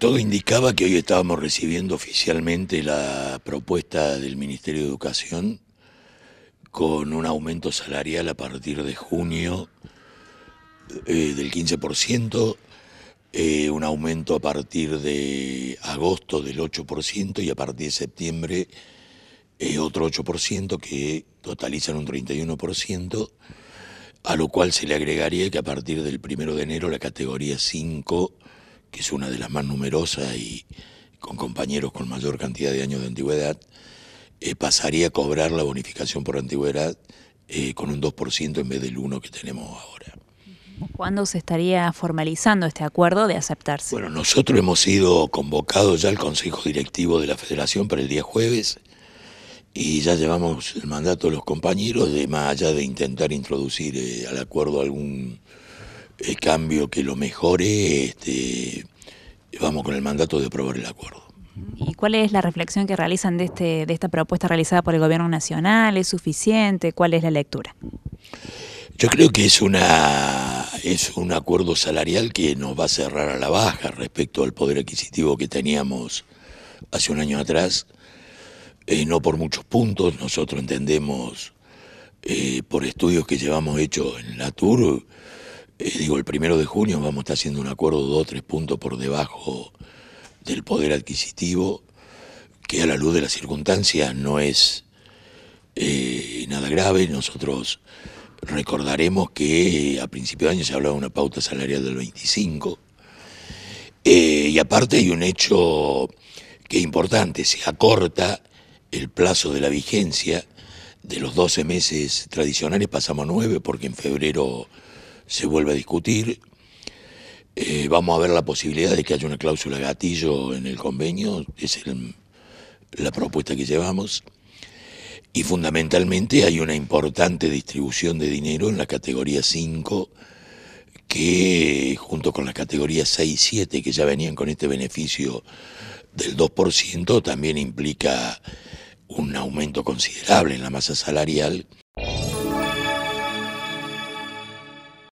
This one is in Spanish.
Todo indicaba que hoy estábamos recibiendo oficialmente la propuesta del Ministerio de Educación con un aumento salarial a partir de junio eh, del 15%, eh, un aumento a partir de agosto del 8% y a partir de septiembre eh, otro 8% que totalizan un 31%, a lo cual se le agregaría que a partir del 1 de enero la categoría 5 que es una de las más numerosas y con compañeros con mayor cantidad de años de antigüedad, eh, pasaría a cobrar la bonificación por antigüedad eh, con un 2% en vez del 1% que tenemos ahora. ¿Cuándo se estaría formalizando este acuerdo de aceptarse? Bueno, nosotros hemos sido convocados ya al Consejo Directivo de la Federación para el día jueves y ya llevamos el mandato de los compañeros de más allá de intentar introducir eh, al acuerdo algún el cambio que lo mejore, este, vamos con el mandato de aprobar el acuerdo. ¿Y cuál es la reflexión que realizan de, este, de esta propuesta realizada por el Gobierno Nacional? ¿Es suficiente? ¿Cuál es la lectura? Yo creo que es, una, es un acuerdo salarial que nos va a cerrar a la baja respecto al poder adquisitivo que teníamos hace un año atrás, eh, no por muchos puntos, nosotros entendemos eh, por estudios que llevamos hechos en la TUR, eh, digo, el primero de junio vamos a estar haciendo un acuerdo dos o tres puntos por debajo del poder adquisitivo, que a la luz de las circunstancias no es eh, nada grave. Nosotros recordaremos que eh, a principio de año se hablaba de una pauta salarial del 25. y aparte hay un hecho que es importante, se acorta el plazo de la vigencia de los 12 meses tradicionales, pasamos a 9 porque en febrero se vuelve a discutir. Eh, vamos a ver la posibilidad de que haya una cláusula gatillo en el convenio, es la propuesta que llevamos. Y fundamentalmente hay una importante distribución de dinero en la categoría 5, que junto con la categoría 6 y 7, que ya venían con este beneficio del 2%, también implica un aumento considerable en la masa salarial